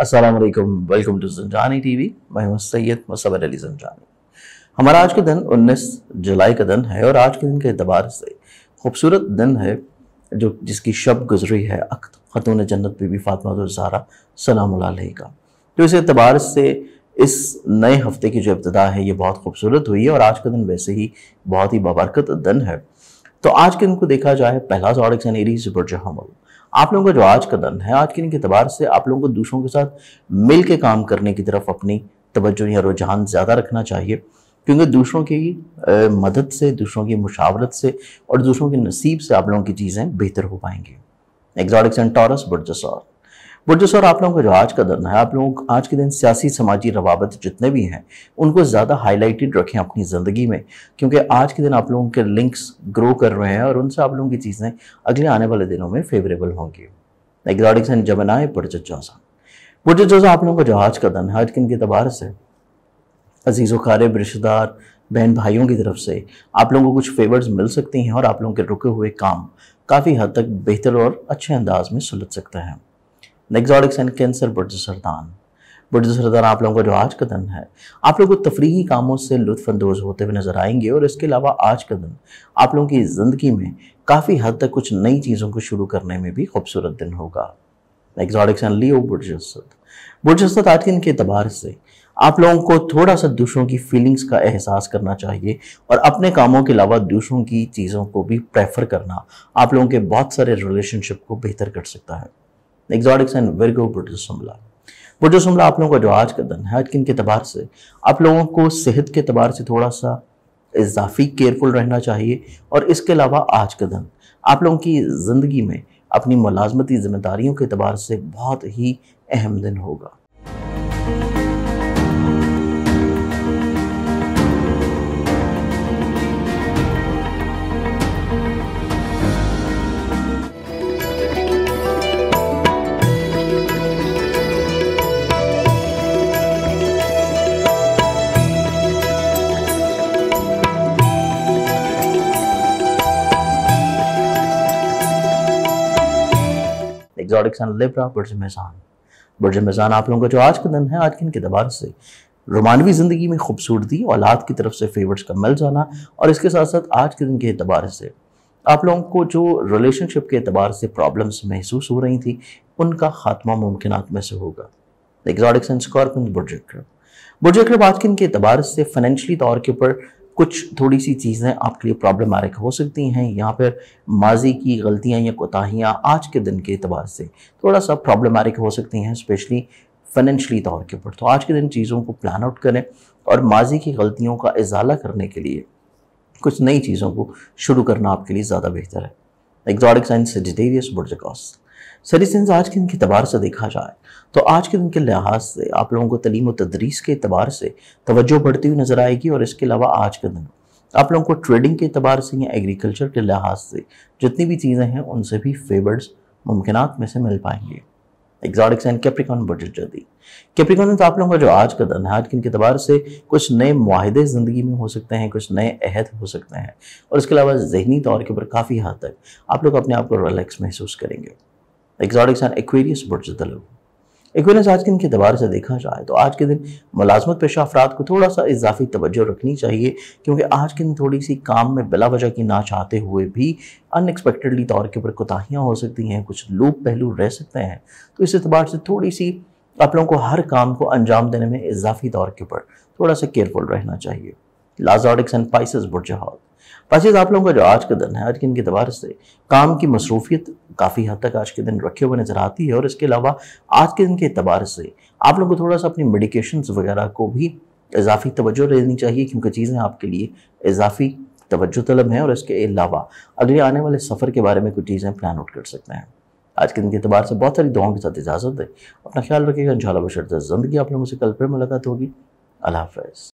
अस्सलाम welcome to जंजानी TV मैं हूं सैयद मसबर अली जंजानी हमारा आज का दिन 19 जुलाई का दिन है और आज के दिन के अतबार से खूबसूरत दिन है जो जिसकी शब गुजरी है अख्त खतून जन्नत बीबी फातमा जहरा सलाम का तो इस अतबार से इस नए हफ्ते की जो इब्तदा है ये बहुत खूबसूरत हुई है और आज का दिन वैसे ही बहुत ही बबरकत दिन है तो आज के दिन को देखा जाए पहला जॉडिक्स तो एन एरीज बुरजहमल आप लोगों का जो आज का दिन है आज के दिन के अतबार से आप लोगों को दूसरों के साथ मिल के काम करने की तरफ अपनी तवज्जो या रुझान ज़्यादा रखना चाहिए क्योंकि दूसरों की मदद से दूसरों की मुशावरत से और दूसरों के नसीब से आप लोगों की चीज़ें बेहतर हो पाएंगी एग्जॉटिक्स एंड टॉरस बर्जसौर बुरजो सर आप लोगों का जो आज का दिन है आप लोग आज के दिन सियासी समाजी रवाबत जितने भी हैं उनको ज़्यादा हाईलाइटेड रखें अपनी ज़िंदगी में क्योंकि आज के दिन आप लोगों के लिंक्स ग्रो कर रहे हैं और उनसे आप लोगों की चीज़ें अगले आने वाले दिनों में फेवरेबल होंगी एग्जॉटिक्स एंड जमनाए बुरज चौसा बुरज चौसा आप लोगों का जो आज का दिन है आज के इनके तबार से अजीज़ वारब रिश्तेदार बहन भाइयों की तरफ से आप लोगों को कुछ फेवर्स मिल सकती हैं और आप लोगों के रुके हुए काम काफ़ी हद तक बेहतर और अच्छे अंदाज में सुलझ सकते हैं द सैन कैंसर बुर्ज सरदान बुर्ज सरदान आप लोगों का जो आज का दिन है आप लोगों को तफरीही कामों से लुफानंदोज होते हुए नज़र आएंगे और इसके अलावा आज का दिन आप लोगों की ज़िंदगी में काफ़ी हद तक कुछ नई चीज़ों को शुरू करने में भी खूबसूरत दिन होगा एग्जॉटिक्स सैन लियो बुर्ज सरदान बुरजस्त आज के अतबार से आप लोगों को थोड़ा सा दूसरों की फीलिंग्स का एहसास करना चाहिए और अपने कामों के अलावा दूसरों की चीज़ों को भी प्रेफर करना आप लोगों के बहुत सारे रिलेशनशिप को बेहतर कर सकता है एग्जॉटिक्स एंड वर्गो प्रोटोसमला प्रोटोसमला आप लोगों का जो आज का दिन है किन के तबार से आप लोगों को सेहत के तबार से थोड़ा सा इजाफी केयरफुल रहना चाहिए और इसके अलावा आज का दिन आप लोगों की ज़िंदगी में अपनी मुलाजमती ज़िम्मेदारियों के अतबार से बहुत ही अहम दिन होगा एग्जॉटिक सन लिब्रा बर्ज मेज़ान बर्ज मेज़ान आप लोगों का जो आज का दिन है आज के इनके दबार से रोमानवी ज़िंदगी में खूबसूरती औलाद की तरफ से फेवर्स का मिल जाना और इसके साथ साथ आज के दिन के अतबार से आप लोगों को जो रिलेशनशिप के अतबार से प्रॉब्लम्स महसूस हो रही थी उनका खात्मा मुमकिन में से होगा एग्जॉटिक सन स्कॉर्पियन बुर्ज अक्रब बुर्ज आज के इनके अतबार से फाइनेंशली तौर के ऊपर कुछ थोड़ी सी चीज़ें आपके लिए प्रॉब्लमैटिक हो सकती हैं या फिर माजी की गलतियां या कोताहियां आज के दिन के अतबार से थोड़ा सा प्रॉब्लमैटिक हो सकती हैं स्पेशली फाइनेंशली तौर के ऊपर तो आज के दिन चीज़ों को प्लान आउट करें और माजी की गलतियों का इजाला करने के लिए कुछ नई चीज़ों को शुरू करना आपके लिए ज़्यादा बेहतर है एग्जॉटिक साइंस डिटेरियस बुर्जकॉस सरी सेंस आज के दिन के अतबार से देखा जाए तो आज के दिन के लिहाज से आप लोगों को तलीम व तदरीस के अतबार से तोज्जो बढ़ती हुई नज़र आएगी और इसके अलावा आज के दिन आप लोगों को ट्रेडिंग के अतबार से या एग्रीकल्चर के लिहाज से जितनी भी चीज़ें हैं उनसे भी फेवर्स मुमकिन में से मिल पाएंगे एग्जॉटिक्स एंड कैप्रिकॉन बजट जदी कैप्रिकॉन में तो आप लोगों का जो आज का दिन है आज के अतबार से कुछ नए माहदे ज़िंदगी में हो सकते हैं कुछ नए अहद हो सकते हैं और इसके अलावा जहनी तौर के ऊपर काफ़ी हद तक आप लोग अपने आप को रिलैक्स महसूस करेंगे एग्जॉटिक्स एंड एक्वेरियस बर्ड्स तलब एक्वेरियस आज के दिन के से देखा जाए तो आज के दिन मुलाजमत पेशा अफराद को थोड़ा सा इजाफी तवज्जो रखनी चाहिए क्योंकि आज के दिन थोड़ी सी काम में बिला वजह की ना चाहते हुए भी अनएक्सपेक्टेडली तौर के ऊपर कोताहियाँ हो सकती हैं कुछ लूप पहलू रह सकते हैं तो इस एतबार से थोड़ी सी आप लोगों को हर काम को अंजाम देने में इजाफी तौर के ऊपर थोड़ा सा केयरफुल रहना चाहिए लाजॉडिक्स एंड पाइसिस बुरजहाल बाजीज आप लोगों का जो आज का दिन है आज के दिन के अतबार से काम की मसरूफियत काफ़ी हद तक आज के दिन रखे हुए नज़र आती है और इसके अलावा आज के दिन के अतबार से आप लोगों को थोड़ा सा अपनी मेडिकेशन वगैरह को भी इजाफी तोज्जो देनी चाहिए क्योंकि चीज़ें आपके लिए इजाफी तोज्जो तलब हैं और इसके अलावा अगले आने वाले सफ़र के बारे में कुछ चीज़ें प्लान आउट कर सकते हैं आज के दिन के अतबार से बहुत सारी दुआओं के साथ इजाज़त है अपना ख्याल रखिएगा इन शाला बशरत ज़िंदगी आप लोगों से कल फिर मुलाकात होगी अल्लाह हाफ